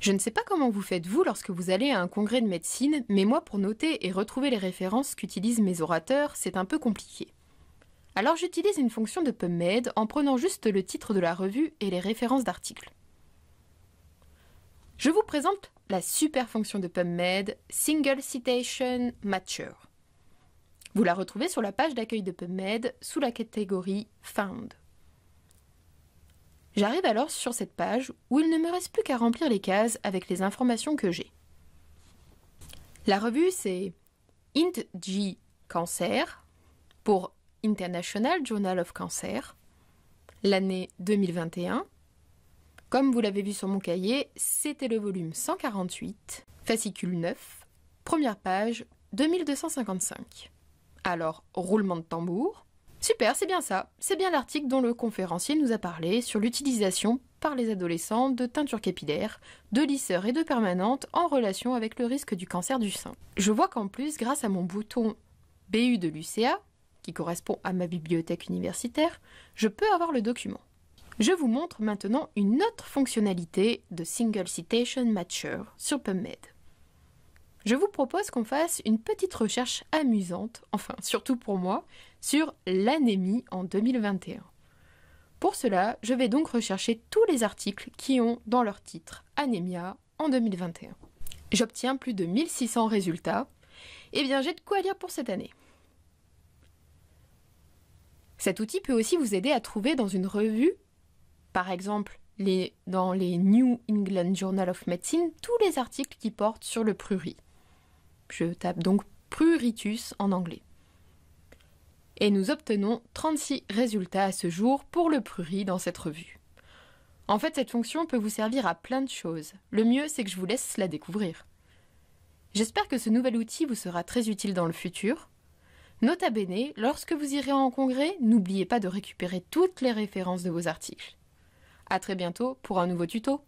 Je ne sais pas comment vous faites vous lorsque vous allez à un congrès de médecine, mais moi pour noter et retrouver les références qu'utilisent mes orateurs, c'est un peu compliqué. Alors j'utilise une fonction de PubMed en prenant juste le titre de la revue et les références d'articles. Je vous présente la super fonction de PubMed, Single Citation Matcher. Vous la retrouvez sur la page d'accueil de PubMed sous la catégorie Found. J'arrive alors sur cette page où il ne me reste plus qu'à remplir les cases avec les informations que j'ai. La revue c'est INTG Cancer pour International Journal of Cancer, l'année 2021. Comme vous l'avez vu sur mon cahier, c'était le volume 148, fascicule 9, première page 2255. Alors, roulement de tambour. Super, c'est bien ça. C'est bien l'article dont le conférencier nous a parlé sur l'utilisation par les adolescents de teintures capillaires, de lisseurs et de permanentes en relation avec le risque du cancer du sein. Je vois qu'en plus, grâce à mon bouton BU de l'UCA, qui correspond à ma bibliothèque universitaire, je peux avoir le document. Je vous montre maintenant une autre fonctionnalité de Single Citation Matcher sur PubMed je vous propose qu'on fasse une petite recherche amusante, enfin surtout pour moi, sur l'anémie en 2021. Pour cela, je vais donc rechercher tous les articles qui ont dans leur titre Anémia en 2021. J'obtiens plus de 1600 résultats. Eh bien, j'ai de quoi lire pour cette année. Cet outil peut aussi vous aider à trouver dans une revue, par exemple dans les New England Journal of Medicine, tous les articles qui portent sur le prurit. Je tape donc pruritus en anglais. Et nous obtenons 36 résultats à ce jour pour le prurit dans cette revue. En fait, cette fonction peut vous servir à plein de choses. Le mieux, c'est que je vous laisse la découvrir. J'espère que ce nouvel outil vous sera très utile dans le futur. Nota bene, lorsque vous irez en congrès, n'oubliez pas de récupérer toutes les références de vos articles. À très bientôt pour un nouveau tuto.